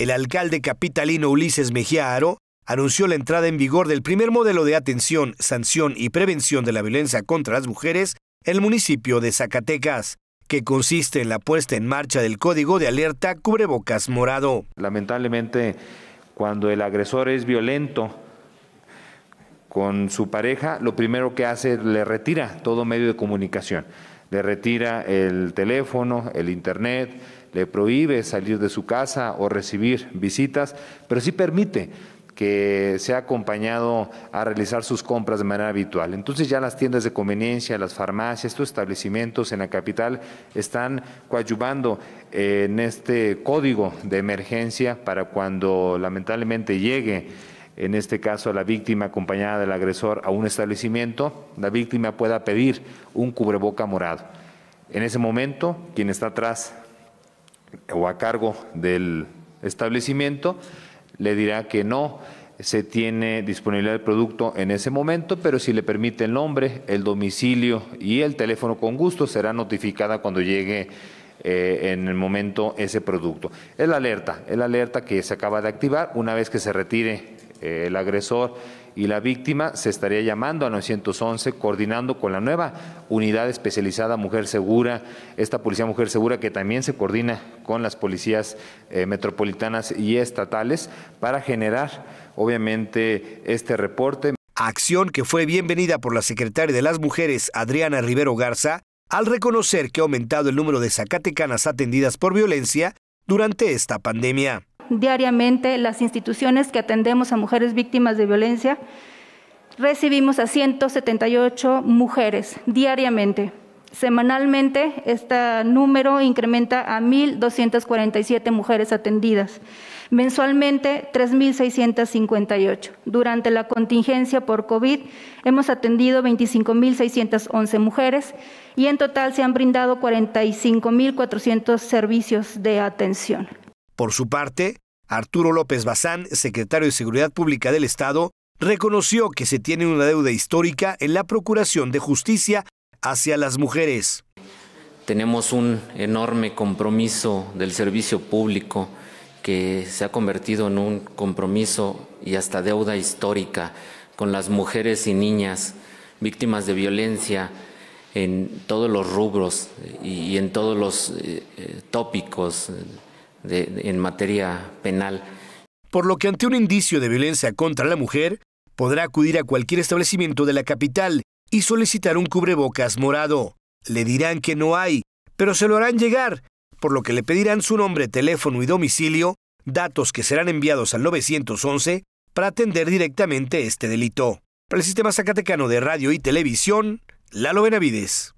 el alcalde capitalino Ulises Mejía Aro anunció la entrada en vigor del primer modelo de atención, sanción y prevención de la violencia contra las mujeres en el municipio de Zacatecas, que consiste en la puesta en marcha del código de alerta cubrebocas morado. Lamentablemente, cuando el agresor es violento con su pareja, lo primero que hace es le retira todo medio de comunicación, le retira el teléfono, el internet, le prohíbe salir de su casa o recibir visitas, pero sí permite que sea acompañado a realizar sus compras de manera habitual. Entonces ya las tiendas de conveniencia, las farmacias, estos establecimientos en la capital están coadyuvando en este código de emergencia para cuando lamentablemente llegue, en este caso la víctima acompañada del agresor a un establecimiento, la víctima pueda pedir un cubreboca morado. En ese momento, quien está atrás o a cargo del establecimiento le dirá que no se tiene disponibilidad el producto en ese momento, pero si le permite el nombre, el domicilio y el teléfono con gusto será notificada cuando llegue eh, en el momento ese producto. Es la alerta, es la alerta que se acaba de activar una vez que se retire el agresor y la víctima, se estaría llamando a 911, coordinando con la nueva unidad especializada Mujer Segura, esta Policía Mujer Segura que también se coordina con las policías eh, metropolitanas y estatales para generar, obviamente, este reporte. Acción que fue bienvenida por la secretaria de las Mujeres, Adriana Rivero Garza, al reconocer que ha aumentado el número de zacatecanas atendidas por violencia durante esta pandemia diariamente las instituciones que atendemos a mujeres víctimas de violencia, recibimos a 178 mujeres diariamente. Semanalmente, este número incrementa a 1.247 mujeres atendidas, mensualmente 3.658. Durante la contingencia por COVID hemos atendido 25.611 mujeres y en total se han brindado 45.400 servicios de atención. Por su parte, Arturo López Bazán, secretario de Seguridad Pública del Estado, reconoció que se tiene una deuda histórica en la procuración de justicia hacia las mujeres. Tenemos un enorme compromiso del servicio público que se ha convertido en un compromiso y hasta deuda histórica con las mujeres y niñas víctimas de violencia en todos los rubros y en todos los eh, eh, tópicos eh, en materia penal. Por lo que ante un indicio de violencia contra la mujer, podrá acudir a cualquier establecimiento de la capital y solicitar un cubrebocas morado. Le dirán que no hay, pero se lo harán llegar, por lo que le pedirán su nombre, teléfono y domicilio, datos que serán enviados al 911 para atender directamente este delito. Para el Sistema Zacatecano de Radio y Televisión, Lalo Benavides.